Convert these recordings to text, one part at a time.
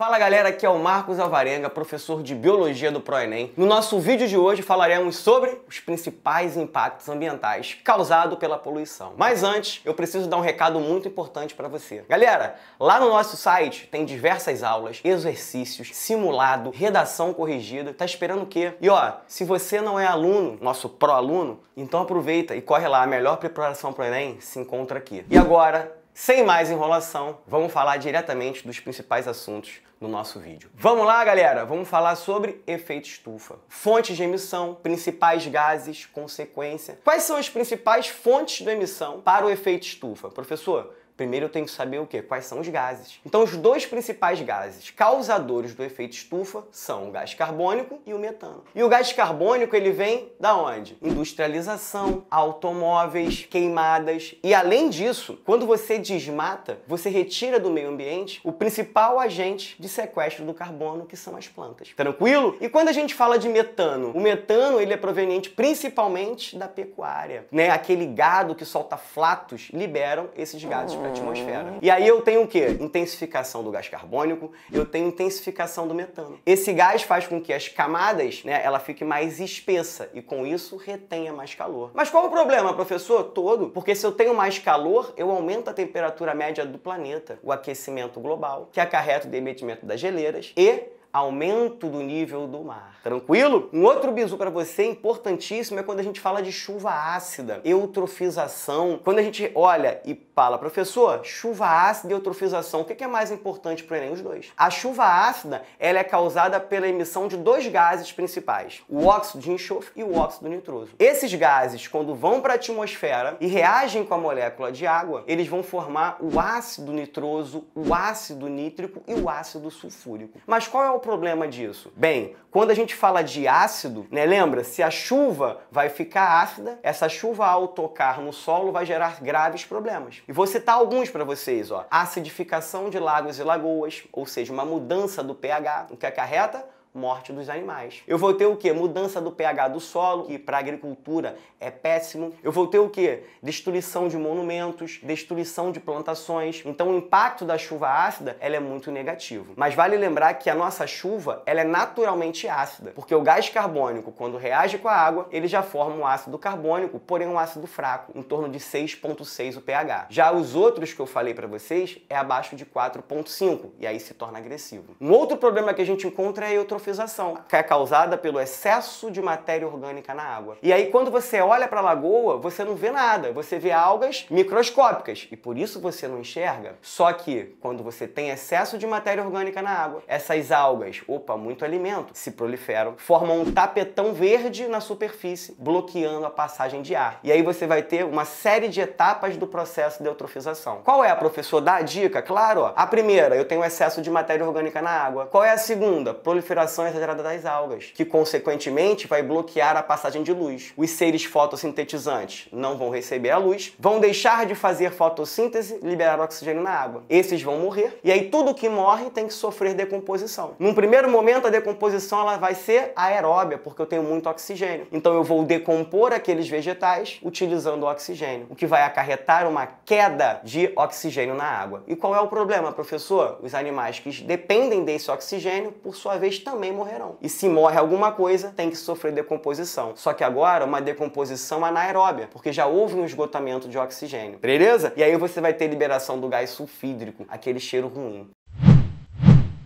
Fala galera, aqui é o Marcos Alvarenga, professor de Biologia do ProEnem. No nosso vídeo de hoje falaremos sobre os principais impactos ambientais causados pela poluição. Mas antes, eu preciso dar um recado muito importante para você. Galera, lá no nosso site tem diversas aulas, exercícios, simulado, redação corrigida. Tá esperando o quê? E ó, se você não é aluno, nosso pró-aluno, então aproveita e corre lá. A melhor preparação pro Enem se encontra aqui. E agora, sem mais enrolação, vamos falar diretamente dos principais assuntos no nosso vídeo. Vamos lá, galera! Vamos falar sobre efeito estufa. Fontes de emissão, principais gases, consequência. Quais são as principais fontes de emissão para o efeito estufa? Professor, primeiro eu tenho que saber o que, quais são os gases. Então os dois principais gases causadores do efeito estufa são o gás carbônico e o metano. E o gás carbônico ele vem da onde? Industrialização, automóveis, queimadas. E além disso, quando você desmata, você retira do meio ambiente o principal agente de sequestro do carbono, que são as plantas. Tranquilo? E quando a gente fala de metano, o metano ele é proveniente principalmente da pecuária, né? Aquele gado que solta flatos liberam esses gases para atmosfera. Uhum. E aí eu tenho o quê? Intensificação do gás carbônico, eu tenho intensificação do metano. Esse gás faz com que as camadas, né, ela fique mais espessa e com isso retenha mais calor. Mas qual o problema, professor? Todo. Porque se eu tenho mais calor, eu aumento a temperatura média do planeta, o aquecimento global, que acarreta o derretimento das geleiras e aumento do nível do mar. Tranquilo? Um outro bizu para você importantíssimo é quando a gente fala de chuva ácida, eutrofização. Quando a gente olha e fala, professor, chuva ácida e eutrofização, o que é mais importante para o Enem? Os dois. A chuva ácida ela é causada pela emissão de dois gases principais, o óxido de enxofre e o óxido nitroso. Esses gases, quando vão para a atmosfera e reagem com a molécula de água, eles vão formar o ácido nitroso, o ácido nítrico e o ácido sulfúrico. Mas qual é o o problema disso? Bem, quando a gente fala de ácido, né, lembra? Se a chuva vai ficar ácida, essa chuva ao tocar no solo vai gerar graves problemas. E vou citar alguns para vocês, ó. Acidificação de lagos e lagoas, ou seja, uma mudança do pH, o que acarreta morte dos animais. Eu vou ter o que? Mudança do pH do solo, que para agricultura é péssimo. Eu vou ter o que? Destruição de monumentos, destruição de plantações. Então o impacto da chuva ácida ela é muito negativo. Mas vale lembrar que a nossa chuva ela é naturalmente ácida, porque o gás carbônico, quando reage com a água, ele já forma um ácido carbônico, porém um ácido fraco, em torno de 6,6 o pH. Já os outros que eu falei para vocês é abaixo de 4,5 e aí se torna agressivo. Um outro problema que a gente encontra é eutrofia eutrofização, que é causada pelo excesso de matéria orgânica na água. E aí, quando você olha para a lagoa, você não vê nada, você vê algas microscópicas e por isso você não enxerga. Só que quando você tem excesso de matéria orgânica na água, essas algas, opa, muito alimento, se proliferam, formam um tapetão verde na superfície, bloqueando a passagem de ar. E aí você vai ter uma série de etapas do processo de eutrofização. Qual é, professor? Dá a dica? Claro, ó. a primeira, eu tenho excesso de matéria orgânica na água. Qual é a segunda? Proliferação respiração exagerada das algas, que consequentemente vai bloquear a passagem de luz. Os seres fotossintetizantes não vão receber a luz, vão deixar de fazer fotossíntese, liberar oxigênio na água. Esses vão morrer e aí tudo que morre tem que sofrer decomposição. Num primeiro momento a decomposição ela vai ser aeróbia, porque eu tenho muito oxigênio. Então eu vou decompor aqueles vegetais utilizando o oxigênio, o que vai acarretar uma queda de oxigênio na água. E qual é o problema, professor? Os animais que dependem desse oxigênio, por sua vez, também também morrerão. E se morre alguma coisa, tem que sofrer decomposição. Só que agora uma decomposição anaeróbia, porque já houve um esgotamento de oxigênio. Beleza? E aí você vai ter liberação do gás sulfídrico, aquele cheiro ruim.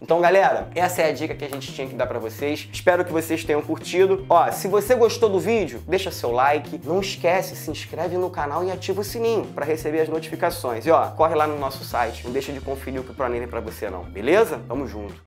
Então, galera, essa é a dica que a gente tinha que dar para vocês. Espero que vocês tenham curtido. Ó, se você gostou do vídeo, deixa seu like. Não esquece, se inscreve no canal e ativa o sininho para receber as notificações. E ó, corre lá no nosso site. Não deixa de conferir o que planejei é para você não. Beleza? Tamo junto.